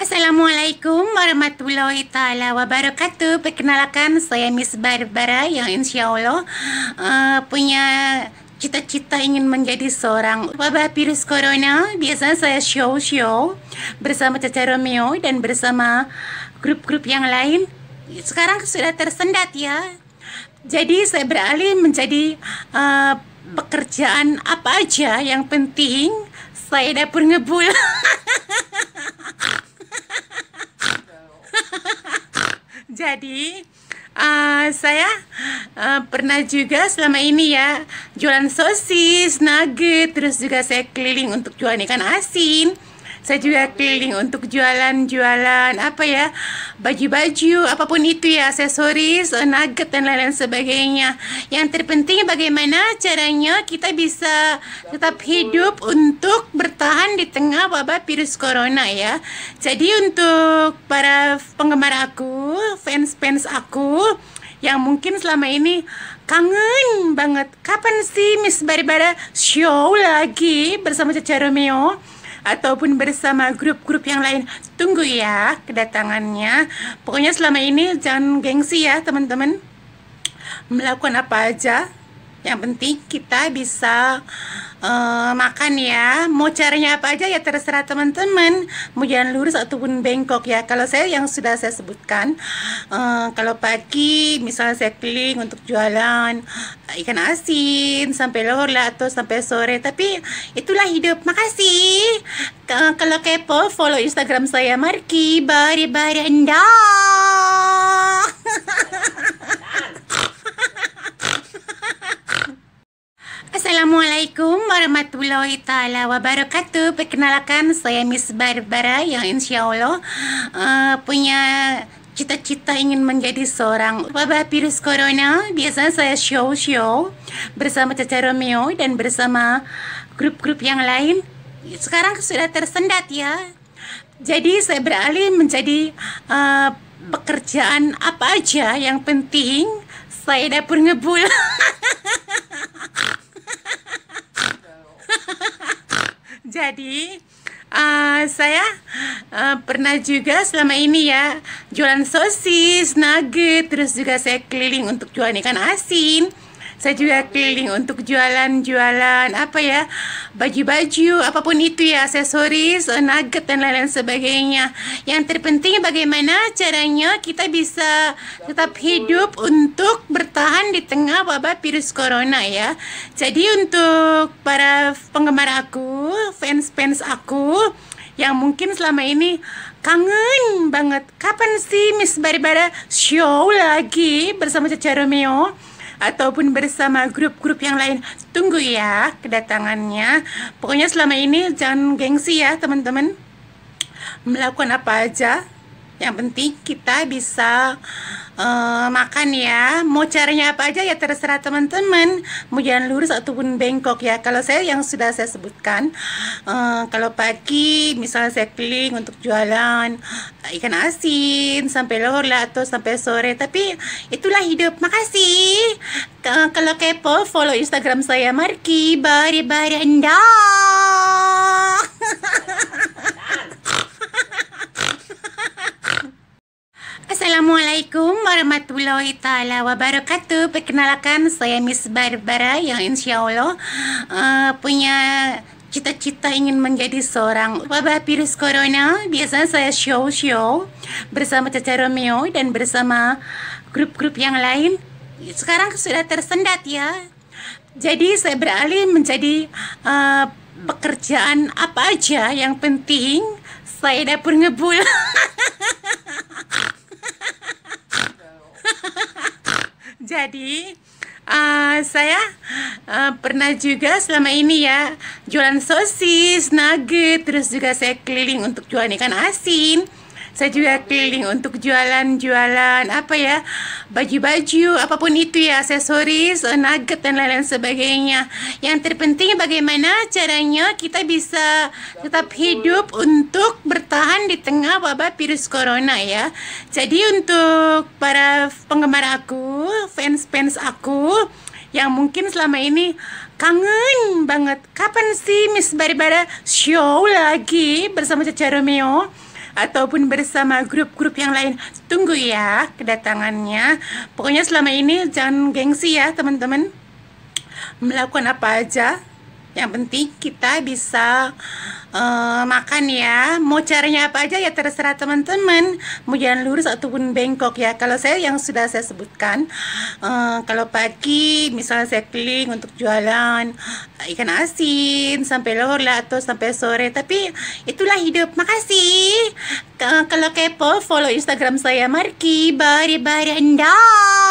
Assalamualaikum warahmatullahi taala wabarakatuh. Perkenalkan saya Miss Barbara yang insyaallah Allah eh, uh, punya cita-cita ingin menjadi seorang wabah virus corona. Biasanya saya show-show bersama Caca Romeo dan bersama grup-grup yang lain. Sekarang sudah tersendat ya. Jadi saya beralih menjadi uh, pekerjaan apa aja yang penting saya dapur ngebul. Jadi uh, saya uh, pernah juga selama ini ya jualan sosis, nugget, terus juga saya keliling untuk jualan ikan asin. Saya juga keliling untuk jualan-jualan apa ya, baju-baju, apapun itu ya, aksesoris, nugget dan lain-lain sebagainya. Yang terpenting bagaimana caranya kita bisa tetap hidup untuk bertahan di tengah wabah virus corona ya. Jadi untuk para penggemar aku, fans-fans aku, yang mungkin selama ini kangen banget. Kapan sih Miss Barbara show lagi bersama Caca Romeo? ataupun bersama grup-grup yang lain. Tunggu ya kedatangannya. Pokoknya selama ini jangan gengsi ya teman-teman. Melakukan apa aja. Yang penting kita bisa uh, makan ya. Mau caranya apa aja ya terserah teman-teman. Mau jalan lurus ataupun bengkok ya. Kalau saya yang sudah saya sebutkan, uh, kalau pagi misalnya saya keliling untuk jualan ikan asin, sampai lor lah atau sampai sore. Tapi itulah hidup. Makasih. K kalau kepo, follow Instagram saya Marki. Bari-bari anda Assalamualaikum warahmatullahi taala wabarakatuh. Perkenalkan saya Miss Barbara yang insya Allah uh, punya cita-cita ingin menjadi seorang wabah virus corona, biasa saya show-show bersama Caca Romeo dan bersama grup-grup yang lain. Sekarang sudah tersendat ya. Jadi saya beralih menjadi uh, pekerjaan apa aja yang penting saya dapur ngebul. Jadi uh, saya uh, pernah juga selama ini ya jualan sosis, nugget, terus juga saya keliling untuk jualan ikan asin. Saya juga keliling untuk jualan-jualan apa ya baju-baju apapun itu ya aksesoris, eh, nugget dan lain-lain sebagainya. Yang terpenting bagaimana caranya kita bisa tetap hidup untuk bertahan di tengah wabah virus corona ya. Jadi untuk para penggemar aku, fans-fans aku yang mungkin selama ini kangen banget. Kapan sih Miss Baribara show lagi bersama Caca Romeo? ataupun bersama grup-grup yang lain. Tunggu ya kedatangannya. Pokoknya selama ini jangan gengsi ya, teman-teman. Melakukan apa aja yang penting kita bisa uh, makan ya mau caranya apa aja ya terserah teman-teman mau jalan lurus ataupun bengkok ya kalau saya yang sudah saya sebutkan uh, kalau pagi misalnya saya keliling untuk jualan eh, ikan asin sampai lor lah atau sampai sore tapi itulah hidup makasih K kalau kepo follow instagram saya Marki bari bari endah warahmatullahi taala wabarakatuh. Perkenalkan saya Miss Barbara yang insya Allah uh, eh, punya cita-cita ingin menjadi seorang wabah virus corona. Biasanya saya show-show bersama Caca Romeo dan bersama grup-grup yang lain. Sekarang sudah tersendat ya. Jadi saya beralih menjadi uh, pekerjaan apa aja yang penting saya dapur ngebul. Jadi uh, saya uh, pernah juga selama ini ya jualan sosis, nugget, terus juga saya keliling untuk jualan ikan asin. Saya juga keliling untuk jualan-jualan apa ya, baju-baju, apapun itu ya, aksesoris, eh, nugget dan lain-lain sebagainya. Yang terpenting bagaimana caranya kita bisa tetap hidup untuk bertahan di tengah wabah virus corona ya. Jadi untuk para penggemar aku, fans-fans aku yang mungkin selama ini kangen banget. Kapan sih Miss Barbara show lagi bersama Caca Romeo? ataupun bersama grup-grup yang lain. Tunggu ya kedatangannya. Pokoknya selama ini jangan gengsi ya teman-teman. Melakukan apa aja yang penting kita bisa uh, makan ya mau caranya apa aja ya terserah teman-teman mau jalan lurus ataupun bengkok ya kalau saya yang sudah saya sebutkan uh, kalau pagi misalnya saya keliling untuk jualan eh, ikan asin sampai lor lah atau sampai sore tapi itulah hidup makasih K kalau kepo follow instagram saya Marki bari bari endah